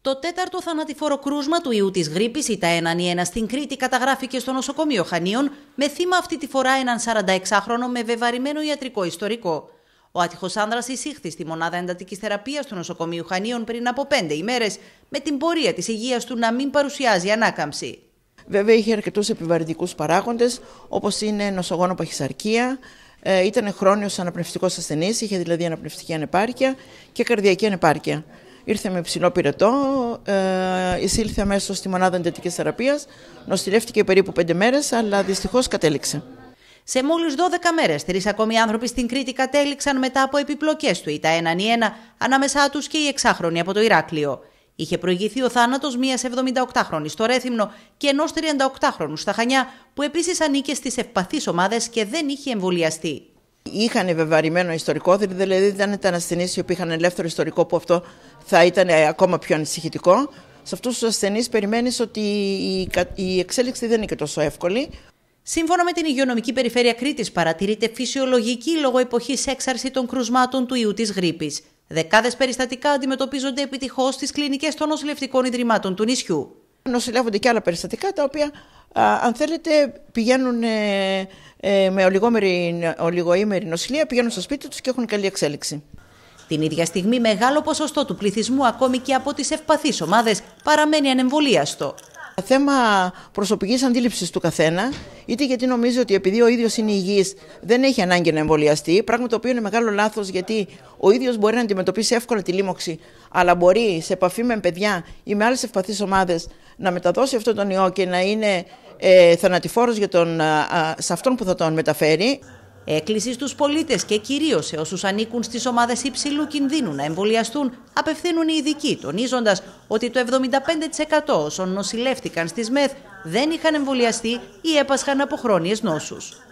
Το τέταρτο θανατηφόρο κρούσμα του ιού της γρήπης ή τα έναν ή ένα στην Κρήτη καταγράφηκε στο νοσοκομείο Χανίων, με θύμα αυτή τη φορά έναν 46χρονο με βεβαρημένο ιατρικό ιστορικό. Ο άτυχος άνδρας εισήχθη στη μονάδα εντατικής θεραπείας του νοσοκομείου Χανίων πριν από πέντε ημέρες, με την πορεία της υγείας του να μην παρουσιάζει ανάκαμψη. Βέβαια είχε αρκετούς επιβαρυντικούς παράγοντες, όπως είναι νοσογόνο παχυσαρκία, ε, ήταν χρόνιος αναπνευστικός ασθενής, είχε δηλαδή αναπνευστική ανεπάρκεια και καρδιακή ανεπάρκεια. Ήρθε με ψηλό πυρετό, ε, εισήλθε αμέσως στη μονάδα εντατικής θεραπείας, νοσηλεύτηκε περίπου πέντε μέρες, αλλά δυστυχώς κατέληξε. Σε μόλις 12 μέρες, τρεις ακόμη άνθρωποι στην Κρήτη κατέληξαν μετά από επιπλοκές του ΙΤΑ 1 ή 1, ανάμεσά τους και οι εξάχρονοι από το Ηράκλειο. Είχε προηγηθεί ο θάνατος μια 78χρονη στο Ρέθυμνο και ενός 38χρονου στα Χανιά, που επίσης ανήκε στις ευπαθείς ομάδες και δεν είχε εμβολιαστεί. Είχαν βεβαρημένο ιστορικό, δηλαδή δεν δηλαδή ήταν ασθενείς οι οποίοι είχαν ελεύθερο ιστορικό που αυτό θα ήταν ακόμα πιο ανησυχητικό. Σε αυτούς τους ασθενείς περιμένεις ότι η εξέλιξη δεν είναι και τόσο εύκολη. Σύμφωνα με την Υγειονομική Περιφέρεια Κρήτης, παρατηρείται φυσιολογική λόγω εποχής έξαρση των κρουσμάτων του ιού της γρήπης. Δεκάδες περιστατικά αντιμετωπίζονται επιτυχώς στις κλινικές των νοσηλευτικών ιδρυμάτων του νησιού. Νοσηλεύονται και άλλα περιστατικά τα οποία αν θέλετε πηγαίνουν ε, ε, με ολιγόμερη, ολιγοήμερη νοσηλεία, πηγαίνουν στο σπίτι τους και έχουν καλή εξέλιξη. Την ίδια στιγμή μεγάλο ποσοστό του πληθυσμού ακόμη και από τις ευπαθείς ομάδες παραμένει ανεμβολίαστο. Θέμα προσωπικής αντίληψης του καθένα, είτε γιατί νομίζει ότι επειδή ο ίδιος είναι υγιής δεν έχει ανάγκη να εμβολιαστεί, πράγμα το οποίο είναι μεγάλο λάθος γιατί ο ίδιος μπορεί να αντιμετωπίσει εύκολα τη λίμωξη, αλλά μπορεί σε επαφή με παιδιά ή με άλλες ευπαθείς ομάδες να μεταδώσει αυτόν τον ιό και να είναι ε, θανατηφόρος σε αυτόν που θα τον μεταφέρει. Έκκληση στους πολίτες και κυρίως σε όσους ανήκουν στις ομάδες υψηλού κινδύνου να εμβολιαστούν απευθύνουν οι ειδικοί, τονίζοντας ότι το 75% όσων νοσηλεύτηκαν στις ΜΕΘ δεν είχαν εμβολιαστεί ή έπασχαν από χρόνιες νόσους.